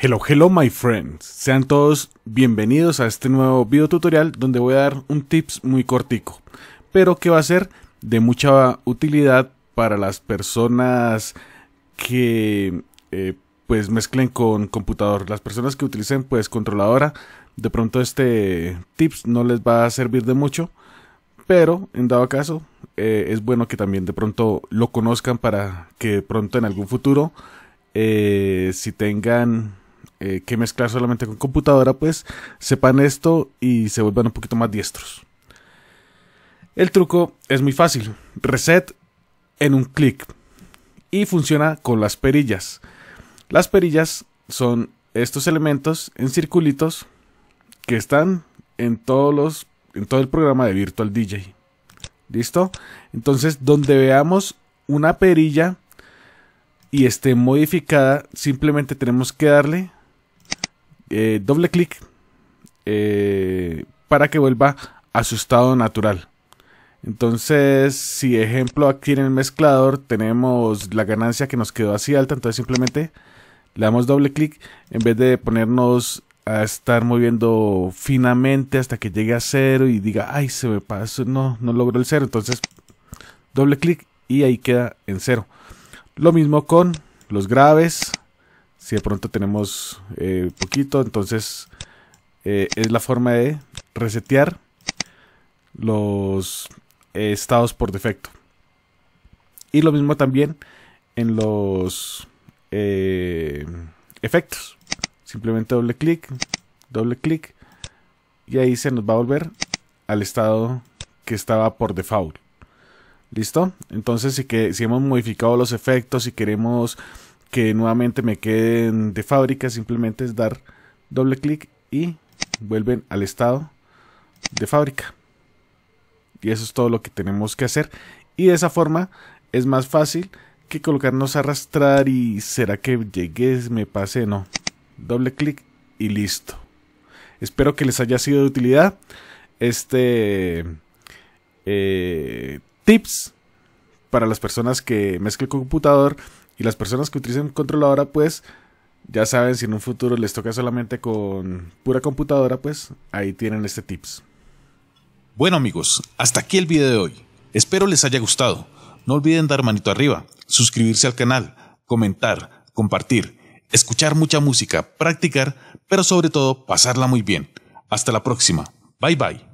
Hello, hello my friends. Sean todos bienvenidos a este nuevo video tutorial donde voy a dar un tips muy cortico, pero que va a ser de mucha utilidad para las personas que eh, pues mezclen con computador. Las personas que utilicen pues controladora, de pronto este tips no les va a servir de mucho, pero en dado caso eh, es bueno que también de pronto lo conozcan para que pronto en algún futuro eh, si tengan eh, que mezclar solamente con computadora, pues sepan esto y se vuelvan un poquito más diestros. El truco es muy fácil. Reset en un clic. Y funciona con las perillas. Las perillas son estos elementos en circulitos que están en todos los en todo el programa de Virtual DJ. ¿Listo? Entonces, donde veamos una perilla y esté modificada, simplemente tenemos que darle eh, doble clic eh, para que vuelva a su estado natural. Entonces, si ejemplo aquí en el mezclador tenemos la ganancia que nos quedó así alta, entonces simplemente le damos doble clic en vez de ponernos a estar moviendo finamente hasta que llegue a cero y diga, ay, se me pasó, no, no logró el cero. Entonces, doble clic y ahí queda en cero. Lo mismo con los graves, si de pronto tenemos eh, poquito, entonces eh, es la forma de resetear los eh, estados por defecto. Y lo mismo también en los efectos. Simplemente doble clic, doble clic y ahí se nos va a volver al estado que estaba por default. ¿Listo? Entonces, si, que, si hemos modificado los efectos, y queremos que nuevamente me queden de fábrica, simplemente es dar doble clic y vuelven al estado de fábrica. Y eso es todo lo que tenemos que hacer. Y de esa forma es más fácil que colocarnos a arrastrar y será que llegué, me pase, no. Doble clic y listo. Espero que les haya sido de utilidad este eh, tips para las personas que mezclen con computador y las personas que utilizan controladora, pues ya saben, si en un futuro les toca solamente con pura computadora, pues ahí tienen este tips. Bueno amigos, hasta aquí el video de hoy. Espero les haya gustado. No olviden dar manito arriba, suscribirse al canal, comentar, compartir, escuchar mucha música, practicar, pero sobre todo pasarla muy bien. Hasta la próxima. Bye bye.